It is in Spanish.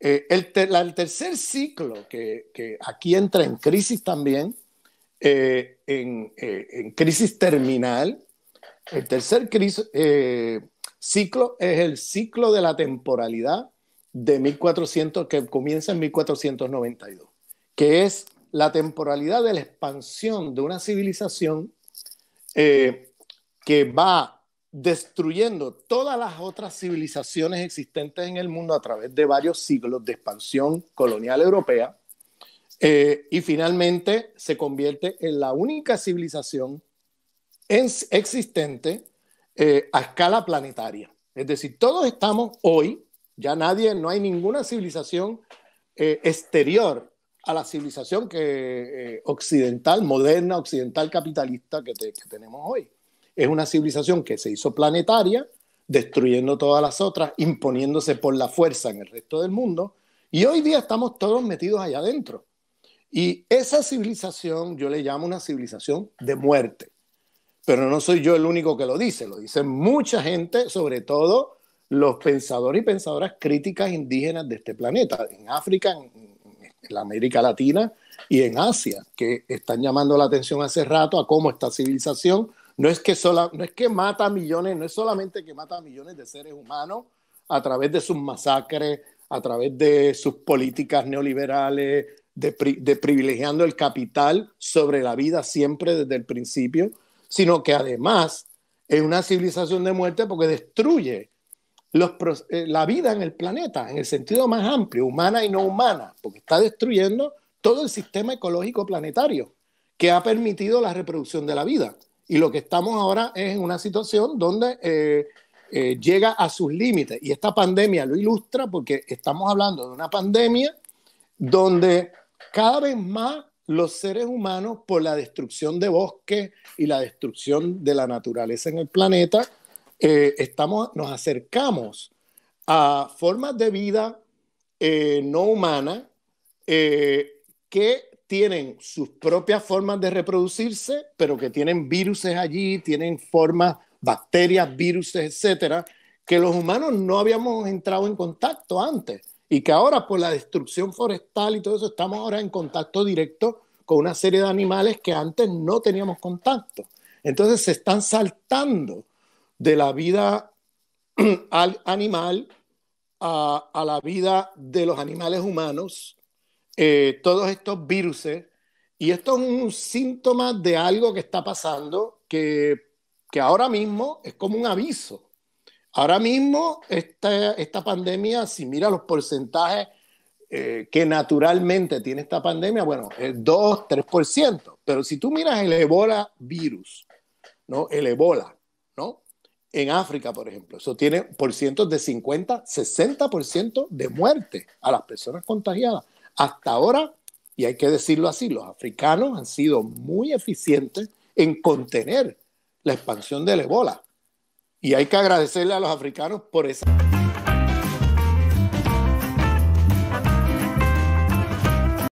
Eh, el, tercer ciclo, que, aquí entra en crisis también, eh, eh, en, crisis terminal, el tercer ciclo es el ciclo de la temporalidad de 1400, que comienza en 1492, que es la temporalidad de la expansión de una civilización que va destruyendo todas las otras civilizaciones existentes en el mundo a través de varios siglos de expansión colonial europea, eh, y finalmente se convierte en la única civilización existente eh, a escala planetaria. Es decir, todos estamos hoy, ya nadie, no hay ninguna civilización eh, exterior a la civilización que, occidental, moderna, occidental, capitalista que tenemos hoy es una civilización que se hizo planetaria, destruyendo todas las otras, imponiéndose por la fuerza en el resto del mundo, y hoy día estamos todos metidos allá adentro. Y esa civilización yo le llamo una civilización de muerte. Pero no soy yo el único que lo dice, lo dice mucha gente, sobre todo los pensadores y pensadoras críticas indígenas de este planeta, en África, en, América Latina y en Asia, que están llamando la atención hace rato a cómo esta civilización no es que, sola, no es que mata millones, no es solamente que mata millones de seres humanos a través de sus masacres, a través de sus políticas neoliberales, de, privilegiando el capital sobre la vida siempre desde el principio, sino que además es una civilización de muerte porque destruye eh, la vida en el planeta, en el sentido más amplio, humana y no humana, porque está destruyendo todo el sistema ecológico planetario que ha permitido la reproducción de la vida. Y lo que estamos ahora es en una situación donde eh, eh, llega a sus límites. Y esta pandemia lo ilustra porque estamos hablando de una pandemia donde cada vez más los seres humanos, por la destrucción de bosques y la destrucción de la naturaleza en el planeta, eh, estamos, nos acercamos a formas de vida no humanas que tienen sus propias formas de reproducirse, pero que tienen virus allí, tienen formas, bacterias, virus, etcétera, que los humanos no habíamos entrado en contacto antes y que ahora por la destrucción forestal y todo eso estamos ahora en contacto directo con una serie de animales que antes no teníamos contacto. Entonces se están saltando de la vida al animal a la vida de los animales humanos eh, todos estos virus. Eh, y esto es un síntoma de algo que está pasando que, ahora mismo es como un aviso. Ahora mismo esta, esta pandemia, si mira los porcentajes eh, que naturalmente tiene esta pandemia, bueno, es 2, 3%. Pero si tú miras el ebola virus, ¿no? El ebola, ¿no? En África, por ejemplo, eso tiene por cientos de 50, 60% de muerte a las personas contagiadas. Hasta ahora, y hay que decirlo así, los africanos han sido muy eficientes en contener la expansión del ebola. Y hay que agradecerle a los africanos por esa...